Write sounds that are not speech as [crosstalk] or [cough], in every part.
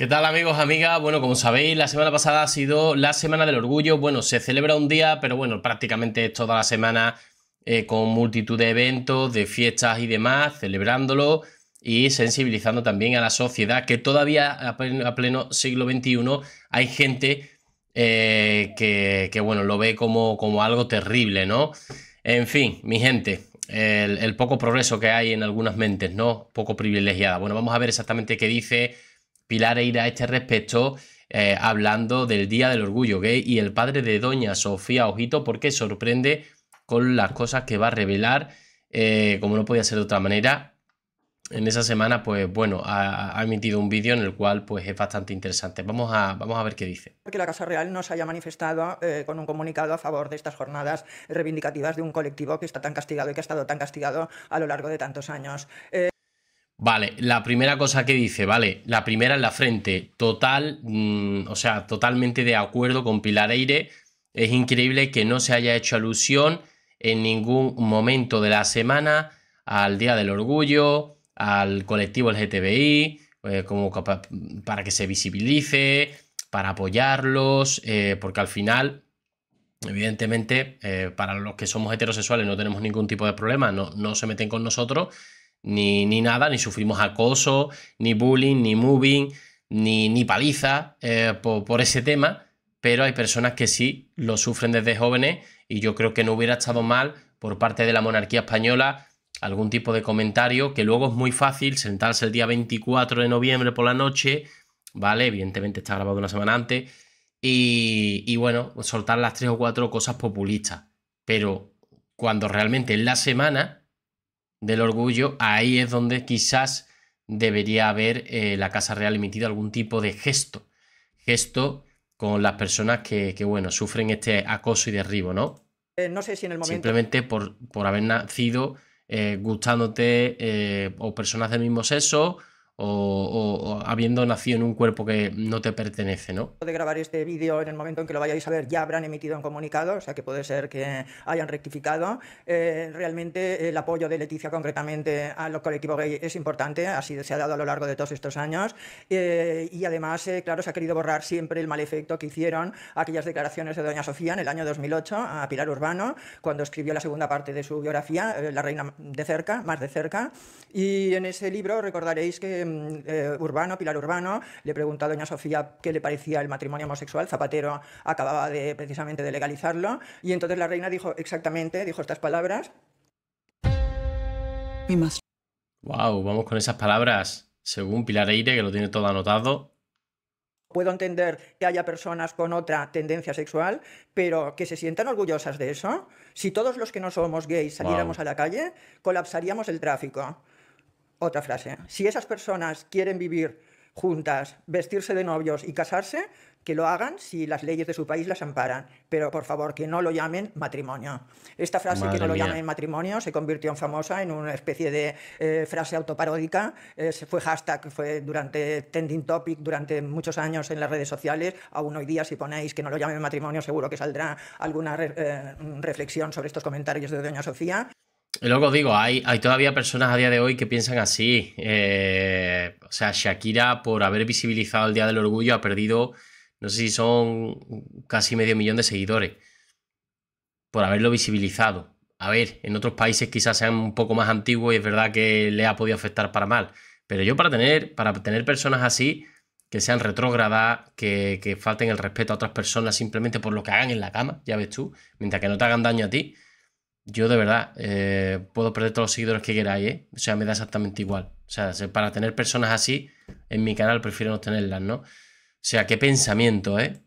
¿Qué tal amigos, amigas? Bueno, como sabéis, la semana pasada ha sido la Semana del Orgullo. Bueno, se celebra un día, pero bueno, prácticamente toda la semana eh, con multitud de eventos, de fiestas y demás, celebrándolo y sensibilizando también a la sociedad que todavía a pleno, siglo XXI hay gente eh, que, bueno, lo ve como, como algo terrible, ¿no? En fin, mi gente, el poco progreso que hay en algunas mentes, ¿no? Poco privilegiada. Bueno, vamos a ver exactamente qué dice Pilar Eira a este respecto, eh, hablando del Día del Orgullo Gay y el padre de Doña Sofía Ojito, porque sorprende con las cosas que va a revelar, eh, como no podía ser de otra manera. En esa semana, pues bueno, ha, emitido un vídeo en el cual pues, es bastante interesante. Vamos a, vamos a ver qué dice. Porque la Casa Real no se haya manifestado eh, con un comunicado a favor de estas jornadas reivindicativas de un colectivo que está tan castigado y que ha estado tan castigado a lo largo de tantos años. Vale, la primera cosa que dice, vale, la primera en la frente, total, mm, o sea, totalmente de acuerdo con Pilar Eire. Es increíble que no se haya hecho alusión en ningún momento de la semana al Día del Orgullo, al colectivo LGTBI, eh, como para que se visibilice, para apoyarlos, eh, porque al final, evidentemente, eh, para los que somos heterosexuales no tenemos ningún tipo de problema, no, no se meten con nosotros ni, nada, ni sufrimos acoso, ni bullying, ni moving, ni, ni paliza eh, por, ese tema, pero hay personas que sí lo sufren desde jóvenes y yo creo que no hubiera estado mal por parte de la monarquía española algún tipo de comentario, que luego es muy fácil sentarse el día 24 de noviembre por la noche, ¿vale? Evidentemente está grabado una semana antes, y, y bueno, soltar las tres o cuatro cosas populistas, pero cuando realmente en la semana del orgullo, ahí es donde quizás debería haber eh, la Casa Real emitido algún tipo de gesto. Gesto con las personas que, bueno, sufren este acoso y derribo, ¿no? Eh, no sé si en el momento. Simplemente por, por haber nacido eh, gustándote o personas del mismo sexo o, habiendo nacido en un cuerpo que no te pertenece, ¿no? De grabar este vídeo en el momento en que lo vayáis a ver ya habrán emitido un comunicado, o sea que puede ser que hayan rectificado. Eh, realmente el apoyo de Leticia concretamente a los colectivos gay es importante, así se ha dado a lo largo de todos estos años eh, y además, eh, claro, se ha querido borrar siempre el mal efecto que hicieron aquellas declaraciones de Doña Sofía en el año 2008 a Pilar Urbano, cuando escribió la segunda parte de su biografía, La Reina de cerca, más de cerca, y en ese libro recordaréis que eh, urbano, Pilar Urbano, le preguntó a doña Sofía qué le parecía el matrimonio homosexual, Zapatero acababa de, precisamente de legalizarlo, y entonces la reina dijo exactamente, dijo estas palabras. Wow, vamos con esas palabras. Según Pilar Eire, que lo tiene todo anotado, Puedo entender que haya personas con otra tendencia sexual, pero que se sientan orgullosas de eso. Si todos los que no somos gays saliéramos a la calle, colapsaríamos el tráfico. Otra frase. Si esas personas quieren vivir juntas, vestirse de novios y casarse, que lo hagan si las leyes de su país las amparan, pero por favor que no lo llamen matrimonio. Esta frase que no lo llamen matrimonio se convirtió en famosa en una especie de eh, frase autoparódica, Se fue hashtag, fue durante trending topic durante muchos años en las redes sociales, aún hoy día si ponéis que no lo llamen matrimonio seguro que saldrá alguna eh, reflexión sobre estos comentarios de doña Sofía. Y luego digo, hay, hay todavía personas a día de hoy que piensan así. Eh, o sea, Shakira, por haber visibilizado el Día del Orgullo, ha perdido, no sé si son casi medio millón de seguidores. Por haberlo visibilizado. A ver, en otros países quizás sean un poco más antiguos y es verdad que le ha podido afectar para mal. Pero yo para tener, para tener personas así, que sean retrógradas, que, que falten el respeto a otras personas simplemente por lo que hagan en la cama, ya ves tú, mientras que no te hagan daño a ti yo de verdad eh, puedo perder todos los seguidores que queráis, ¿eh? O sea, me da exactamente igual. O sea, para tener personas así en mi canal prefiero no tenerlas, ¿no? O sea, qué pensamiento, ¿eh?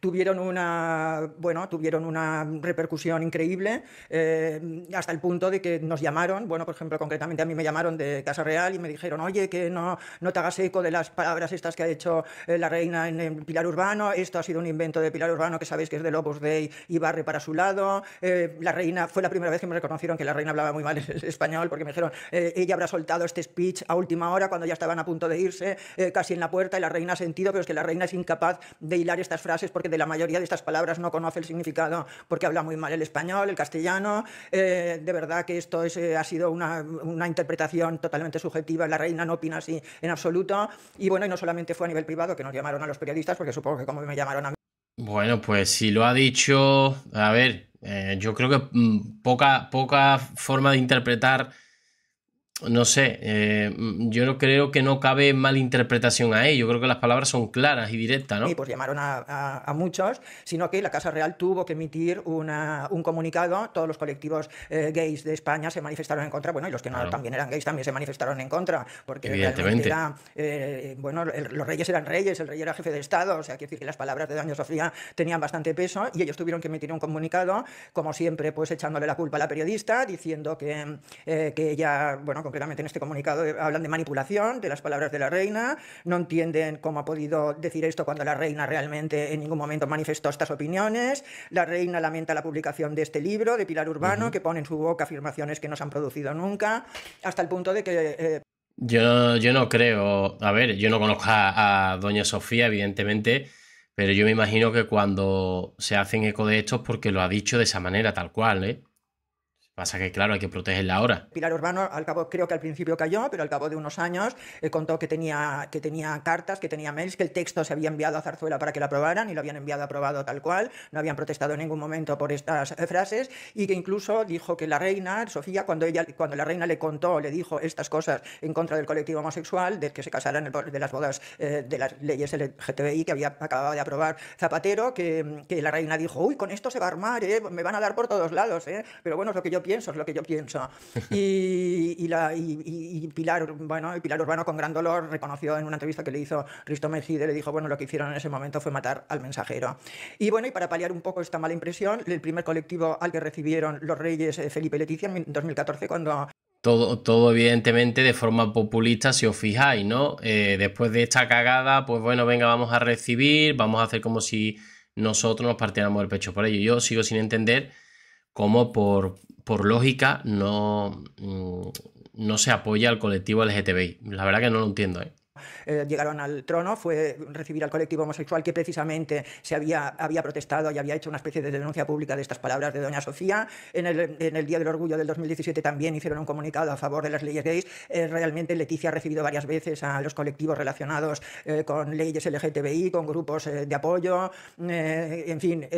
tuvieron una, bueno, tuvieron una repercusión increíble, eh, hasta el punto de que nos llamaron, bueno, por ejemplo, concretamente a mí me llamaron de Casa Real y me dijeron, oye, que no, no te hagas eco de las palabras estas que ha hecho eh, la reina en, el Pilar Urbano, esto ha sido un invento de Pilar Urbano, que sabéis que es de Lobos de y barre para su lado, eh, la reina, fue la primera vez que me reconocieron que la reina hablaba muy mal español, porque me dijeron, ella habrá soltado este speech a última hora, cuando ya estaban a punto de irse, casi en la puerta, y la reina ha sentido, pero es que la reina es incapaz de hilar estas frases porque de la mayoría de estas palabras no conoce el significado, porque habla muy mal el español, el castellano. Eh, de verdad que esto eh, ha sido una, una, interpretación totalmente subjetiva, la reina no opina así en absoluto. Y bueno, y no solamente fue a nivel privado que nos llamaron a los periodistas, porque supongo que como me llamaron a mí. Bueno, pues si lo ha dicho, a ver, eh, yo creo que mm, poca, poca forma de interpretar no sé, eh, yo no creo que no cabe malinterpretación a ello. Yo creo que las palabras son claras y directas, ¿no? Y pues llamaron a, a, muchos, sino que la Casa Real tuvo que emitir una, un comunicado. Todos los colectivos eh, gays de España se manifestaron en contra. Bueno, y los que no también eran gays también se manifestaron en contra, porque Evidentemente. Eh, bueno, los reyes eran reyes, el rey era jefe de Estado. O sea, quiero decir que las palabras de Doña Sofía tenían bastante peso y ellos tuvieron que emitir un comunicado, como siempre, pues echándole la culpa a la periodista, diciendo que, que ella, bueno, concretamente en este comunicado, eh, hablan de manipulación de las palabras de la reina, no entienden cómo ha podido decir esto cuando la reina realmente en ningún momento manifestó estas opiniones, la reina lamenta la publicación de este libro de Pilar Urbano, que pone en su boca afirmaciones que no se han producido nunca, hasta el punto de que... Eh, yo, no creo, a ver, yo no conozco a, a doña Sofía, evidentemente, pero yo me imagino que cuando se hacen eco de esto es porque lo ha dicho de esa manera, tal cual, ¿eh? Pasa que, claro, hay que protegerla ahora. Pilar Urbano, al cabo, creo que al principio cayó, pero al cabo de unos años eh, contó que tenía, que tenía cartas, que tenía mails, que el texto se había enviado a Zarzuela para que lo aprobaran y lo habían enviado aprobado tal cual, no habían protestado en ningún momento por estas eh, frases y que incluso dijo que la reina, Sofía, cuando, ella, cuando la reina le contó, le dijo estas cosas en contra del colectivo homosexual, de que se casaran de las bodas eh, de las leyes LGTBI que había acabado de aprobar Zapatero, que, que, la reina dijo, uy, con esto se va a armar, me van a dar por todos lados, pero bueno, es lo que yo pienso, es lo que yo pienso. [laughs] Y, y, y, Pilar, Urbano con gran dolor reconoció en una entrevista que le hizo Risto Mejide, le dijo, bueno, lo que hicieron en ese momento fue matar al mensajero. Y bueno, y para paliar un poco esta mala impresión, el primer colectivo al que recibieron los reyes eh, Felipe y Leticia en 2014 cuando todo, todo, evidentemente de forma populista, si os fijáis, ¿no? Eh, después de esta cagada, pues bueno, venga, vamos a recibir, vamos a hacer como si nosotros nos partiéramos el pecho por ello. Yo sigo sin entender cómo por, por lógica no, mm, no se apoya al colectivo LGTBI. La verdad que no lo entiendo. ¿eh? Eh, llegaron al trono fue recibir al colectivo homosexual que precisamente se había, había protestado y había hecho una especie de denuncia pública de estas palabras de doña Sofía. En el, en el Día del Orgullo del 2017 también hicieron un comunicado a favor de las leyes gays. Eh, realmente Leticia ha recibido varias veces a los colectivos relacionados eh, con leyes LGTBI, con grupos de apoyo, en fin,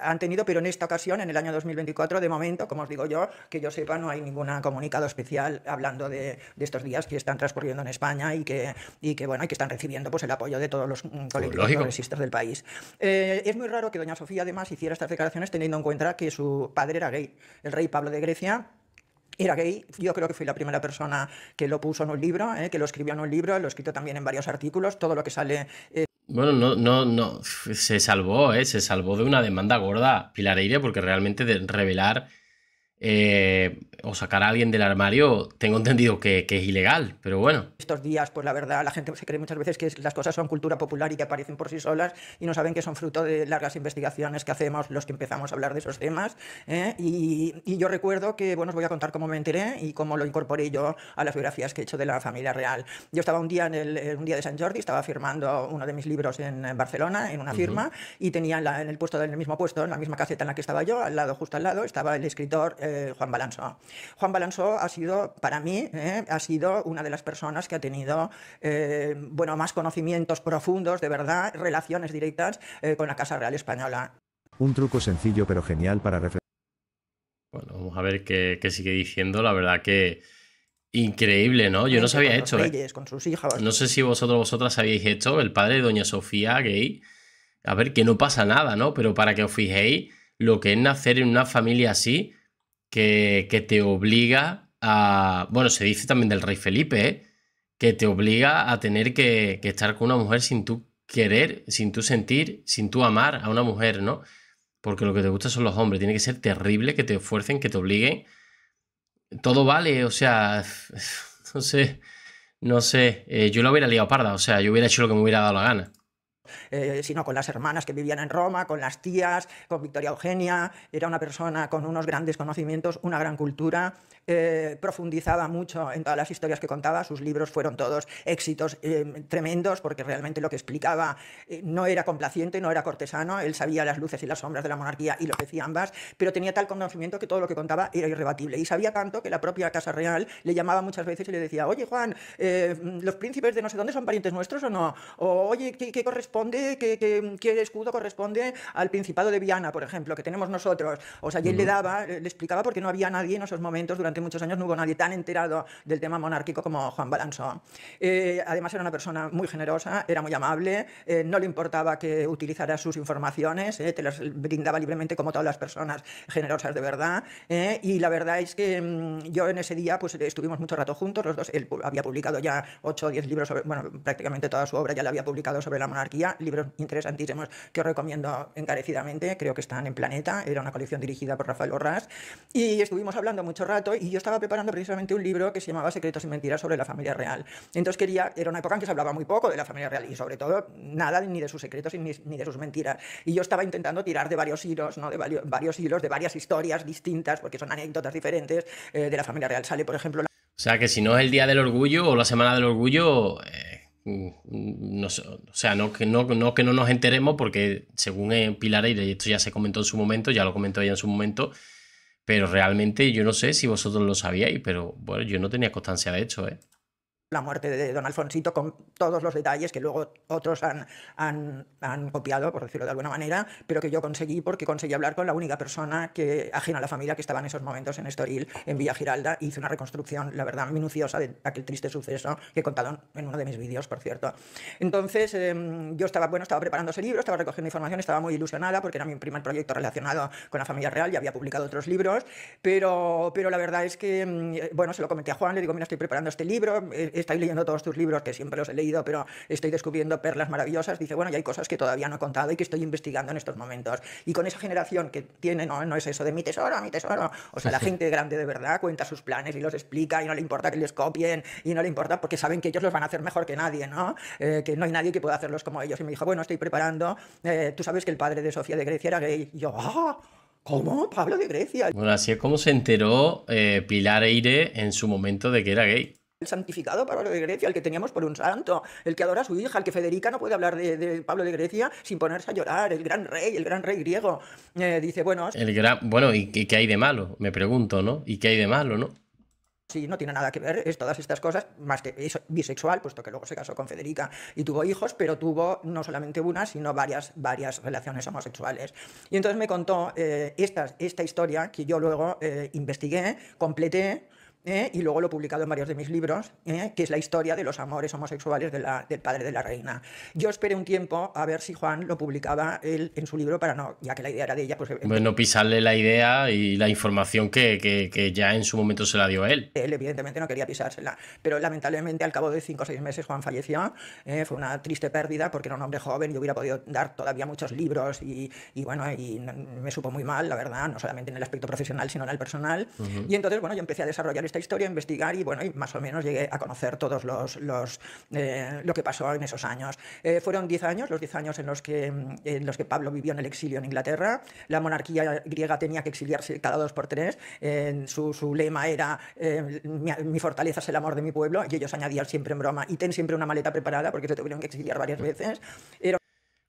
han tenido, pero en esta ocasión, en el año 2024, de momento, como os digo yo, que yo sepa, no hay ningún comunicado especial hablando de, estos días que están transcurriendo en España y que, que y que están recibiendo pues, el apoyo de todos los mm, pues, colectivos progresistas del país. Eh, es muy raro que doña Sofía además hiciera estas declaraciones teniendo en cuenta que su padre era gay, el rey Pablo de Grecia era gay, yo creo que fui la primera persona que lo puso en un libro, eh, que lo escribió en un libro, lo he escrito también en varios artículos, todo lo que sale... Eh, bueno, no, no, no, se salvó, eh, se salvó de una demanda gorda Pilar porque realmente de revelar eh, o sacar a alguien del armario, tengo entendido que, es ilegal, pero bueno. Estos días, pues la verdad, la gente se cree muchas veces que las cosas son cultura popular y que aparecen por sí solas y no saben que son fruto de largas investigaciones que hacemos los que empezamos a hablar de esos temas. ¿eh? Y, yo recuerdo que, bueno, os voy a contar cómo me enteré y cómo lo incorporé yo a las biografías que he hecho de la familia real. Yo estaba un día, en el, un día de San Jordi, estaba firmando uno de mis libros en Barcelona, en una firma, y tenía en, el puesto, en mismo puesto, en la misma caseta en la que estaba yo, al lado, justo al lado, estaba el escritor eh, Juan Balanzó. Juan Balanzó ha sido, para mí, eh, ha sido una de las personas que ha tenido eh, bueno, más conocimientos profundos, de verdad, relaciones directas con la Casa Real Española. Un truco sencillo pero genial para reflexionar. Bueno, vamos a ver qué, sigue diciendo. La verdad que increíble, ¿no? Yo no sabía con hecho. Reyes, con sus hijas. No sé si vosotros vosotras habéis hecho el padre de Doña Sofía gay. A ver, que no pasa nada, ¿no? Pero para que os fijéis, lo que es nacer en una familia así, que, te obliga a. Bueno, se dice también del rey Felipe, ¿eh? que te obliga a tener que, estar con una mujer sin tú querer, sin tú sentir, sin tú amar a una mujer, ¿no? Porque lo que te gusta son los hombres. Tiene que ser terrible que te esfuercen, que te obliguen. Todo vale, o sea, [laughs] no sé, no sé. Eh, yo lo hubiera liado parda, o sea, yo hubiera hecho lo que me hubiera dado la gana. Eh, sino con las hermanas que vivían en Roma, con las tías, con Victoria Eugenia. Era una persona con unos grandes conocimientos, una gran cultura, eh, profundizaba mucho en todas las historias que contaba, sus libros fueron todos éxitos eh, tremendos porque realmente lo que explicaba no era complaciente, no era cortesano, él sabía las luces y las sombras de la monarquía y lo decía ambas, pero tenía tal conocimiento que todo lo que contaba era irrebatible y sabía tanto que la propia Casa Real le llamaba muchas veces y le decía, oye Juan, los príncipes de no sé dónde son parientes nuestros o no, o oye, qué corresponde? que qué, mm, escudo corresponde al Principado de Viana, por ejemplo, que tenemos nosotros. O sea, él le daba, eh, le explicaba porque no había nadie en esos momentos, durante muchos años no hubo nadie tan enterado del tema monárquico como Juan Balanzón. Eh, además era una persona muy generosa, era muy amable, eh, no le importaba que utilizara sus informaciones, te las brindaba libremente como todas las personas generosas de verdad. y la verdad es que mm, yo en ese día pues estuvimos mucho rato juntos, los dos, él había publicado ya 8 o 10 libros, sobre, bueno, prácticamente toda su obra ya la había publicado sobre la monarquía, libros interesantísimos que os recomiendo encarecidamente, creo que están en Planeta, era una colección dirigida por Rafael Orras, y estuvimos hablando mucho rato y yo estaba preparando precisamente un libro que se llamaba Secretos y Mentiras sobre la familia real. Entonces quería, era una época en que se hablaba muy poco de la familia real y sobre todo nada ni de sus secretos ni, de sus mentiras. Y yo estaba intentando tirar de varios hilos, ¿no? de varios hilos, de varias historias distintas, porque son anécdotas diferentes eh, de la familia real. Sale, por ejemplo... O sea que si no es el Día del Orgullo o la Semana del Orgullo... Eh Mm, no, o sea, no que no, no, que no nos enteremos, porque según eh, Pilar esto ya se comentó en su momento, ya lo comentó ella en su momento, pero realmente yo no sé si vosotros lo sabíais, pero bueno, yo no tenía constancia de hecho, ¿eh? la muerte de don Alfonsito con todos los detalles que luego otros han, han, han, copiado, por decirlo de alguna manera, pero que yo conseguí porque conseguí hablar con la única persona que, ajena a la familia que estaba en esos momentos en Estoril, en Villa Giralda, e hice una reconstrucción, la verdad, minuciosa de aquel triste suceso que he contado en uno de mis vídeos, por cierto. Entonces, em, yo estaba, bueno, estaba preparando ese libro, estaba recogiendo información, estaba muy ilusionada porque era mi primer proyecto relacionado con la familia real, ya había publicado otros libros, pero, pero la verdad es que, em, eh, bueno, se lo comenté a Juan, le digo, mira, estoy preparando este libro, eh, estoy leyendo todos tus libros, que siempre los he leído, pero estoy descubriendo perlas maravillosas, dice, bueno, y hay cosas que todavía no he contado y que estoy investigando en estos momentos. Y con esa generación que tiene, no, es eso de mi tesoro, mi tesoro. O sea, la gente grande de verdad cuenta sus planes y los explica y no le importa que les copien y no le importa porque saben que ellos los van a hacer mejor que nadie, ¿no? Eh, que no hay nadie que pueda hacerlos como ellos. Y me dijo, bueno, estoy preparando, eh, tú sabes que el padre de Sofía de Grecia era gay. Y yo, ¡ah! ¿Cómo? Pablo de Grecia. Bueno, así es como se enteró eh, Pilar Eire en su momento de que era gay el santificado Pablo de Grecia, el que teníamos por un santo, el que adora a su hija, el que Federica no puede hablar de, Pablo de Grecia sin ponerse a llorar, el gran rey, el gran rey griego. Eh, dice, bueno... Bueno, ¿y qué hay de malo? Me pregunto, ¿no? ¿Y qué hay de malo, no? Sí, no tiene nada que ver es todas estas cosas, más que es bisexual, puesto que luego se casó con Federica y tuvo hijos, pero tuvo no solamente una, sino varias, varias relaciones homosexuales. Y entonces me contó eh, esta, historia que yo luego eh, investigué, completé, ¿eh? y luego lo he publicado en varios de mis libros, ¿eh? que es la historia de los amores homosexuales de la, del padre de la reina. Yo esperé un tiempo a ver si Juan lo publicaba él en su libro para no, ya que la idea era de ella, pues... Eh, bueno, pisarle la idea y la información que, que, ya en su momento se la dio él. Él evidentemente no quería pisársela, pero lamentablemente al cabo de cinco o seis meses Juan falleció, fue una triste pérdida porque era un hombre joven y hubiera podido dar todavía muchos libros y, y bueno, y me supo muy mal, la verdad, no solamente en el aspecto profesional, sino en el personal. Y entonces, bueno, yo empecé a desarrollar esta historia, investigar y bueno, y más o menos llegué a conocer todos los, los eh, lo que pasó en esos años. Eh, fueron 10 años, los 10 años en los, que, mm, en los que Pablo vivió en el exilio en Inglaterra. La monarquía griega tenía que exiliarse cada dos por tres. Eh, su, su, lema era mi, fortaleza es el amor de mi pueblo y ellos añadían siempre en broma y ten siempre una maleta preparada porque se tuvieron que exiliar varias veces. Era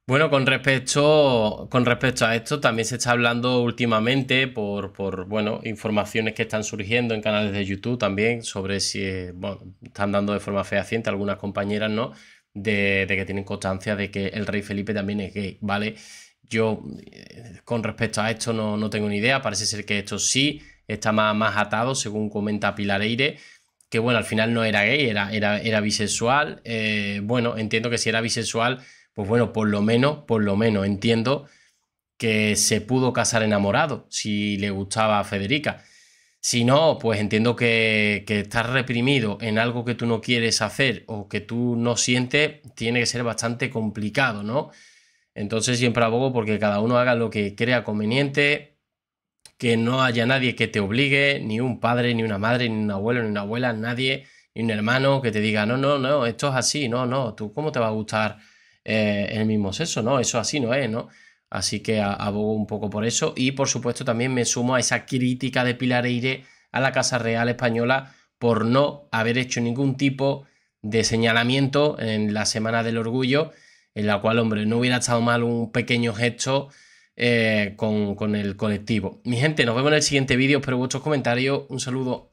bueno, con respecto, con respecto a esto, también se está hablando últimamente por, bueno, informaciones que están surgiendo en canales de YouTube también sobre si están dando de forma fehaciente algunas compañeras, ¿no? De, que tienen constancia de que el rey Felipe también es gay, ¿vale? Yo eh, con respecto a esto no, tengo ni idea, parece ser que esto sí está más, más atado, según comenta Pilar Eire, que bueno, al final no era gay, era, era, era bisexual, eh, bueno, entiendo que si era bisexual pues bueno, por lo menos, por lo menos entiendo que se pudo casar enamorado si le gustaba a Federica. Si no, pues entiendo que, que estar reprimido en algo que tú no quieres hacer o que tú no sientes tiene que ser bastante complicado, ¿no? Entonces siempre abogo porque cada uno haga lo que crea conveniente, que no haya nadie que te obligue, ni un padre, ni una madre, ni un abuelo, ni una abuela, nadie, ni un hermano que te diga, no, no, no, esto es así, no, no, tú cómo te va a gustar eh, el mismo sexo, ¿no? Eso así no es, ¿no? Así que abogo un poco por eso y por supuesto también me sumo a esa crítica de Pilar Eire a la Casa Real Española por no haber hecho ningún tipo de señalamiento en la Semana del Orgullo, en la cual, hombre, no hubiera estado mal un pequeño gesto eh, con, con el colectivo. Mi gente, nos vemos en el siguiente vídeo, espero vuestros comentarios, un saludo